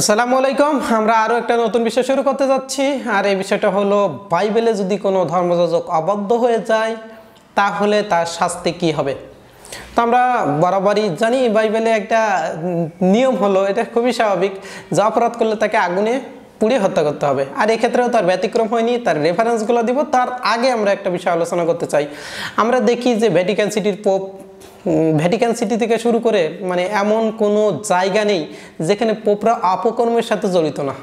আসসালামু আলাইকুম আমরা আরও একটা নতুন বিষয় শুরু করতে যাচ্ছি আর এই বিষয়টা হলো বাইবেলে যদি কোনো ধর্মযোজক অবাধ্য হয়ে যায় তাহলে তার শাস্তি কি হবে তো আমরা বরাবরই জানি বাইবেলে একটা নিয়ম হলো এটা খুবই স্বাভাবিক যা অপরাধ করলে তাকে আগুনে পুড়ে হত্যা করতে হবে আর এক্ষেত্রেও তার ব্যতিক্রম হয়নি তার রেফারেন্সগুলো দিব তার আগে আমরা একটা বিষয় আলোচনা করতে চাই আমরা দেখি যে ভ্যাটিকান সিটির পোপ ভ্যাটিকান সিটি থেকে শুরু করে মানে এমন কোনো জায়গা নেই যেখানে পোপরা অপকর্মের সাথে জড়িত না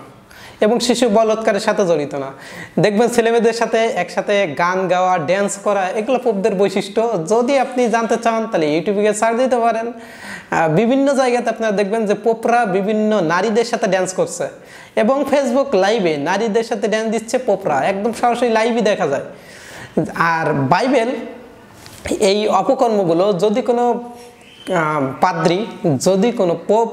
এবং শিশু বলৎকারের সাথে জড়িত না দেখবেন ছেলেমেয়েদের সাথে একসাথে গান গাওয়া ড্যান্স করা এগুলো পোপদের বৈশিষ্ট্য যদি আপনি জানতে চান তাহলে ইউটিউবে সার্চ দিতে পারেন বিভিন্ন জায়গাতে আপনারা দেখবেন যে পোপরা বিভিন্ন নারীদের সাথে ড্যান্স করছে এবং ফেসবুক লাইভে নারীদের সাথে ড্যান্স দিচ্ছে পোপরা একদম সরাসরি লাইভই দেখা যায় আর বাইবেল এই অপকর্মগুলো যদি কোনো পাদ্রি যদি কোনো পোপ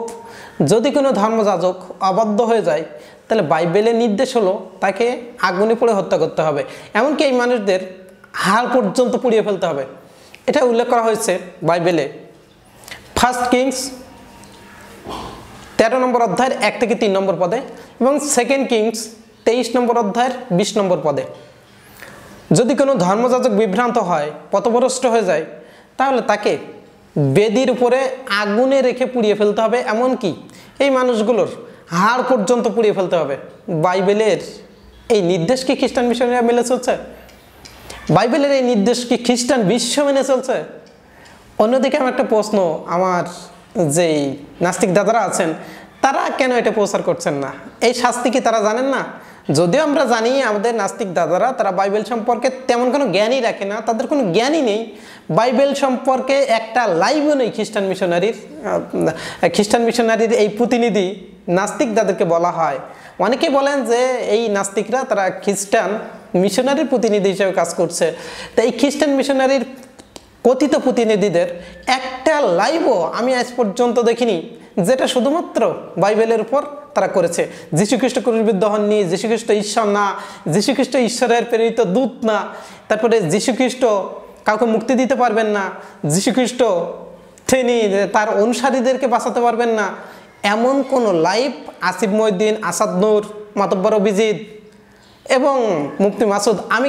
যদি কোনো ধর্মযাজক অবাধ্য হয়ে যায় তাহলে বাইবেলের নির্দেশ হলো তাকে আগুনে পড়ে হত্যা করতে হবে এমনকি এই মানুষদের হার পর্যন্ত পুড়িয়ে ফেলতে হবে এটা উল্লেখ করা হয়েছে বাইবেলে ফার্স্ট কিংস তেরো নম্বর অধ্যায়ের এক থেকে তিন নম্বর পদে এবং সেকেন্ড কিংস তেইশ নম্বর অধ্যায়ের বিশ নম্বর পদে যদি কোনো ধর্মযাজক বিভ্রান্ত হয় পথভ্রষ্ট হয়ে যায় তাহলে তাকে বেদির উপরে আগুনে রেখে পুড়িয়ে ফেলতে হবে এমন কি এই মানুষগুলোর হাড় পর্যন্ত পুড়িয়ে ফেলতে হবে বাইবেলের এই নির্দেশ কি খ্রিস্টান মিশনারিরা মেনে চলছে বাইবেলের এই নির্দেশ কি খ্রিস্টান বিশ্ব মেনে চলছে অন্যদিকে আমার একটা প্রশ্ন আমার যেই নাস্তিক দাদারা আছেন তারা কেন এটা প্রচার করছেন না এই শাস্তি কি তারা জানেন না যদিও আমরা জানি আমাদের নাস্তিক দাদারা তারা বাইবেল সম্পর্কে তেমন কোনো জ্ঞানই রাখে না তাদের কোনো জ্ঞানই নেই বাইবেল সম্পর্কে একটা লাইভও নেই খ্রিস্টান মিশনারির খ্রিস্টান মিশনারির এই প্রতিনিধি নাস্তিক দাদাকে বলা হয় অনেকে বলেন যে এই নাস্তিকরা তারা খ্রিস্টান মিশনারির প্রতিনিধি হিসেবে কাজ করছে তা এই খ্রিস্টান মিশনারির কথিত প্রতিনিধিদের একটা লাইভও আমি আজ পর্যন্ত দেখিনি যেটা শুধুমাত্র বাইবেলের উপর তারা করেছে যীশুখ্রিস্ট ক্রুশবিদ্ধ হননি যীশুখ্রিস্ট ঈশ্বর না যীশুখ্রিস্ট ঈশ্বরের প্রেরিত দূত না তারপরে যীশুখ্রিস্ট কাউকে মুক্তি দিতে পারবেন না যীশুখ্রিস্ট তিনি তার অনুসারীদেরকে বাঁচাতে পারবেন না এমন কোনো লাইফ আসিফ মহিউদ্দিন আসাদ নূর মাতব্বর অভিজিৎ এবং মুক্তি মাসুদ আমি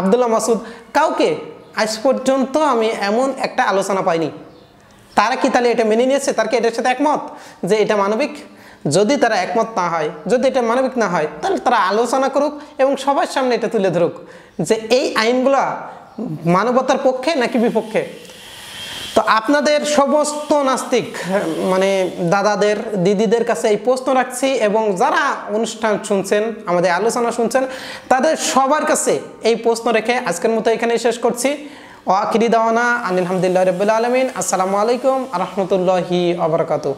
আবদুল্লাহ মাসুদ কাউকে আজ পর্যন্ত আমি এমন একটা আলোচনা পাইনি তারা কি তাহলে এটা মেনে নিয়েছে তার কি এটার সাথে একমত যে এটা মানবিক যদি তারা একমত না হয় যদি এটা মানবিক না হয় তাহলে তারা আলোচনা করুক এবং সবার সামনে এটা তুলে ধরুক যে এই আইনগুলা মানবতার পক্ষে নাকি বিপক্ষে তো আপনাদের সমস্ত নাস্তিক মানে দাদাদের দিদিদের কাছে এই প্রশ্ন রাখছি এবং যারা অনুষ্ঠান শুনছেন আমাদের আলোচনা শুনছেন তাদের সবার কাছে এই প্রশ্ন রেখে আজকের মতো এখানেই শেষ করছি ওয়াকিরি দাওয়ানা আনিলামদুল্লাহ রবুল্লা আলমিন আসসালামু আলাইকুম রহমতুল্লাহি আবরকাতু